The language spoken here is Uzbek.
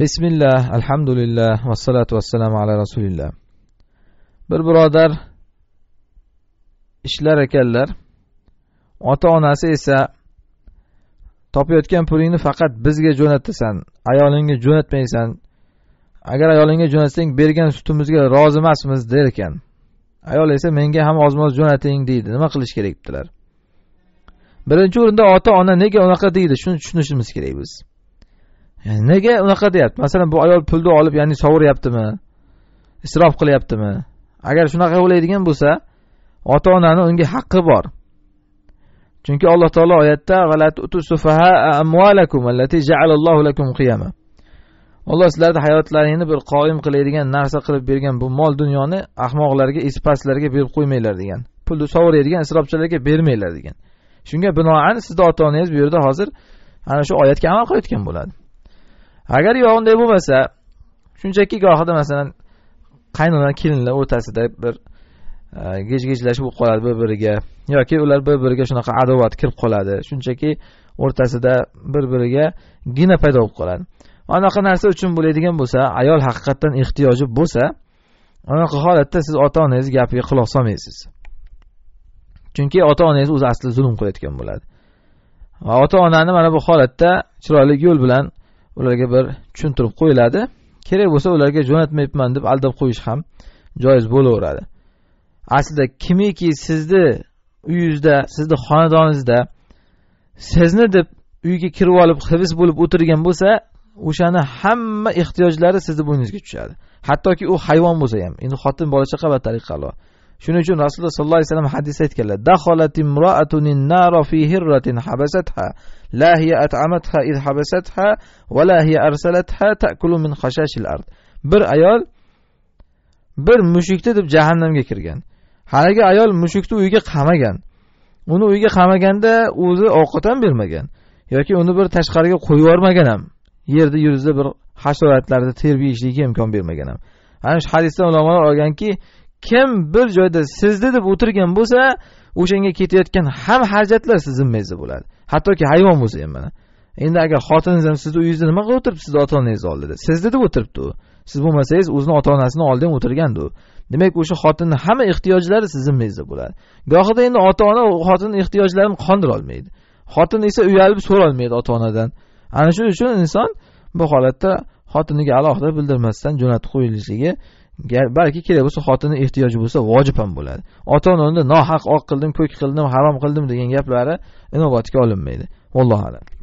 bismillah alhamdulillah vassalatu vassalamu ala rasulillah bir birodar ishlar ekanlar ota onasi esa topayotgan pulingni faqat bizga jo'natasan ayolingga jo'natmaysan agar ayolingga jo'natsang bergan sutimizga rozi emasmiz der ekan ayol esa menga ham moz jo'nating deydi nima qilish kerak debdilar birinchi o'rinda ota ona nega unaqa deydi shuni tushunishimiz kerak biz ya'ni nega unaqa deyapti masalan bu ayol pulni olib ya'ni sovuryaptimi isrof qilyaptimi agar shunaqa o'ylaydigan bo'lsa ota onani unga haqqi bor chunki alloh taolo oyatda alloh sizlarni hayotlaringni bir qoyim qiladigan narsa qilib bergan bu mol dunyoni ahmoqlarga espaslarga berib qo'ymanglar degan pulni sovuradigan isrofchilarga bermanglar degan shunga binoan sizni ota onangiz bu yerda hozir ana shu oyatga amal qilayotgan bo'ladi agar yo unday bo'lmasa shunchaki gohida masalan qaynona kelinlar o'rtasida bir e, gejgejlash bo'lib qoladi bir biriga yoki ular bir biriga shunaqa adovat kirib qoladi shunchaki o'rtasida bir biriga gina paydo bo'lib qoladi anaqa narsa uchun bo'ladigan bo'lsa ayol haqiqatdan ehtiyoji bo'lsa anaqa holatda siz ota onangiz gapiga quloq solmaysiz chunki ota onangiz o'zi aslida zulm qilayotgan bo'ladi va ota onani mana bu holatda chiroyli yo'l bilan ularga bir tushuntirib qo'yiladi kerak bo'lsa ularga jo'natmayapman deb aldab qo'yish ham joiz bo'laveradi aslida kimiki sizni uyingizda sizni xonadoningizda sizni deb uyga kirib olib hibs bo'lib o'tirgan bo'lsa o'shani hamma ehtiyojlari sizni bo'yningizga tushadi hattoki u hayvon bo'lsa ham endi xotin bola chaqa qalo shuning uchun rasululloh sollallohu alayhi vasallam hadisda aytganlar daholat imroatunin naro fi hirratin habasatha la hiya at'amatha id habasatha va la hiya arsalatha ta'kulu min khashashil ard bir ayol bir mushukni deb jahannamga kirgan haligi ayol mushukni uyiga qamagan uni uyiga qamaganda o'zi ovqat ham bermagan yoki uni bir tashqariga qo'yib yubormagan ham yerda yuzida bir hasharotlarni terib yeyishlikka imkon bermagan ham ana shu hadisdan ulamolar olganki kim bir joyda sizni deb o'tirgan bo'lsa o'shanga ketayotgan ham xarajatlar sizni zimmangizda bo'ladi hattoki hayvon bo'lsa ham mana endi agar xotiningiz ham sizni uyingizda nima qilib o'tiribdi sizni ota onangizni oldida sizni deb o'tiribdi u siz bo'lmasangiz o'zini ota onasini oldida ham o'tirgandi u demak o'sha xotinni hamma ehtiyojlari sizni zimmangizda bo'ladi gohida endi ota ona xotinni ehtiyojlarini qondira olmaydi xotin esa uyalib so'rolmaydi ota onadan ana shuning uchun inson bu holatda xotiniga alohida bildirmasdan jo'natib qo'yilishligi balki kerak bo'lsa xotinni ehtiyoji bo'lsa vojib ham bo'ladi ota onani nohaq oq qildim ko'k qildim harom qildim degan gaplari inobatga olinmaydi vallohu alam